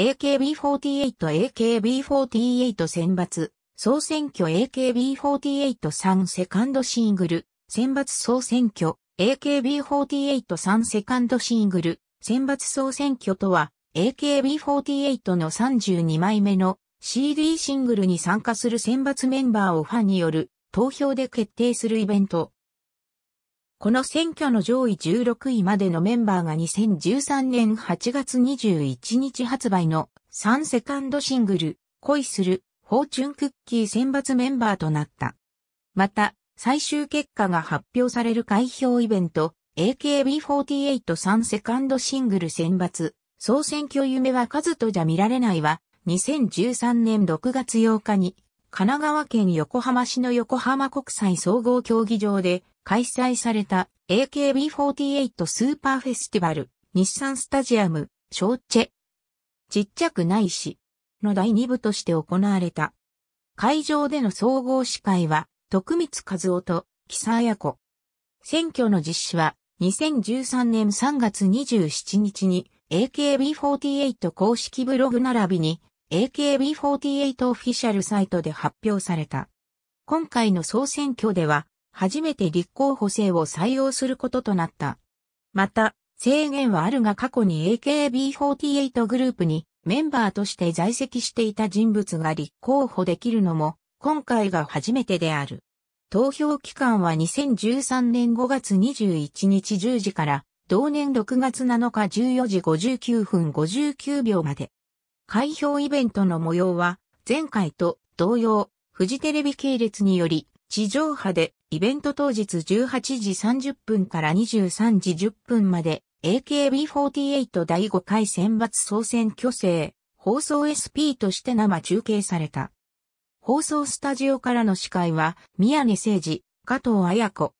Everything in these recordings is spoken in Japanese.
AKB48、AKB48 選抜、総選挙 AKB483 セカンドシングル、選抜総選挙、AKB483 セカンドシングル、選抜総選挙とは、AKB48 の32枚目の CD シングルに参加する選抜メンバーをファンによる投票で決定するイベント。この選挙の上位16位までのメンバーが2013年8月21日発売の3セカンドシングル、恋する、フォーチュンクッキー選抜メンバーとなった。また、最終結果が発表される開票イベント、AKB483 セカンドシングル選抜、総選挙夢は数とじゃ見られないは、2013年6月8日に、神奈川県横浜市の横浜国際総合競技場で、開催された AKB48 スーパーフェスティバル、日産スタジアム、ショーチェ。ちっちゃくないし、の第2部として行われた。会場での総合司会は、徳光和夫と、木沢彩子。選挙の実施は、2013年3月27日に、AKB48 公式ブログ並びに、AKB48 オフィシャルサイトで発表された。今回の総選挙では、初めて立候補生を採用することとなった。また、制限はあるが過去に AKB48 グループにメンバーとして在籍していた人物が立候補できるのも今回が初めてである。投票期間は2013年5月21日10時から同年6月7日14時59分59秒まで。開票イベントの模様は前回と同様、フジテレビ系列により地上波でイベント当日18時30分から23時10分まで AKB48 第5回選抜総選挙制放送 SP として生中継された。放送スタジオからの司会は宮根誠司、加藤彩子。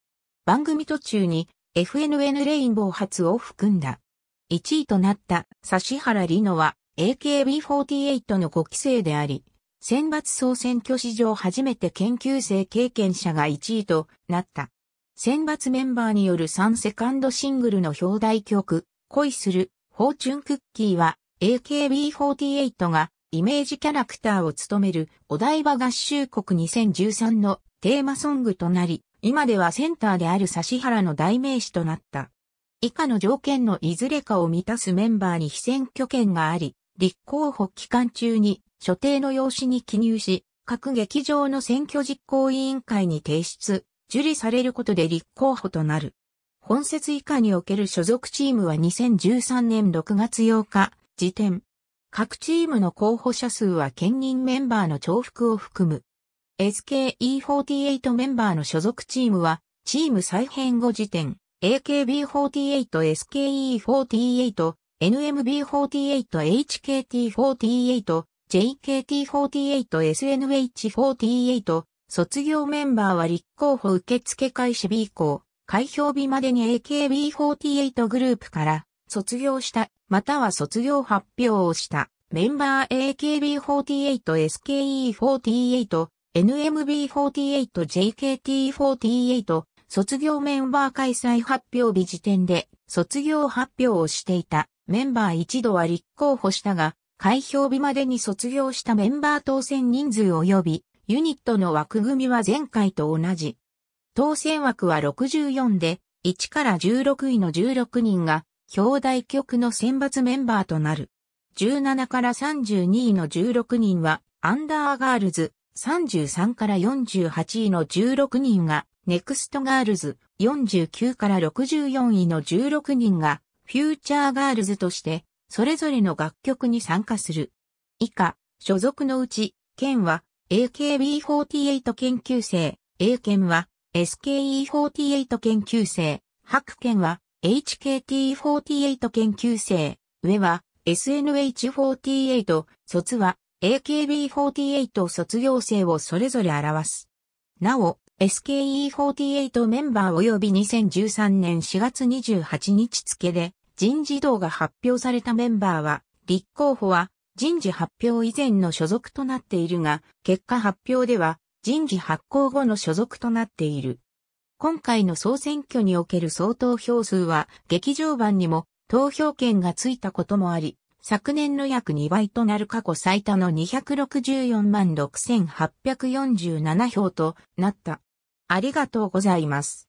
番組途中に FNN レインボー発を含んだ。1位となった指原里乃は AKB48 の5期生であり、選抜総選挙史上初めて研究生経験者が1位となった。選抜メンバーによる3セカンドシングルの表題曲、恋する、フォーチュンクッキーは、AKB48 がイメージキャラクターを務めるお台場合衆国2013のテーマソングとなり、今ではセンターである指原の代名詞となった。以下の条件のいずれかを満たすメンバーに非選挙権があり、立候補期間中に所定の用紙に記入し、各劇場の選挙実行委員会に提出、受理されることで立候補となる。本節以下における所属チームは2013年6月8日時点。各チームの候補者数は兼任メンバーの重複を含む。SKE48 メンバーの所属チームは、チーム再編後時点、AKB48、SKE48、NMB48、HKT48、JKT48SNH48 卒業メンバーは立候補受付開始日以降、開票日までに AKB48 グループから卒業した、または卒業発表をしたメンバー AKB48、SKE48、NMB48、JKT48、卒業メンバー開催発表日時点で卒業発表をしていたメンバー一度は立候補したが、開票日までに卒業したメンバー当選人数及びユニットの枠組みは前回と同じ。当選枠は64で、1から16位の16人が、表題局の選抜メンバーとなる。17から32位の16人は、アンダーガールズ、33から48位の16人が、ネクストガールズ、49から64位の16人が、フューチャーガールズとして、それぞれの楽曲に参加する。以下、所属のうち、県は AKB48 研究生、A 県は SKE48 研究生、白県は HKT48 研究生、上は SNH48、卒は AKB48 卒業生をそれぞれ表す。なお、SKE48 メンバー及び2013年4月28日付で人事動が発表されたメンバーは、立候補は人事発表以前の所属となっているが、結果発表では人事発行後の所属となっている。今回の総選挙における総投票数は、劇場版にも投票権がついたこともあり、昨年の約2倍となる過去最多の264万6847票となった。ありがとうございます。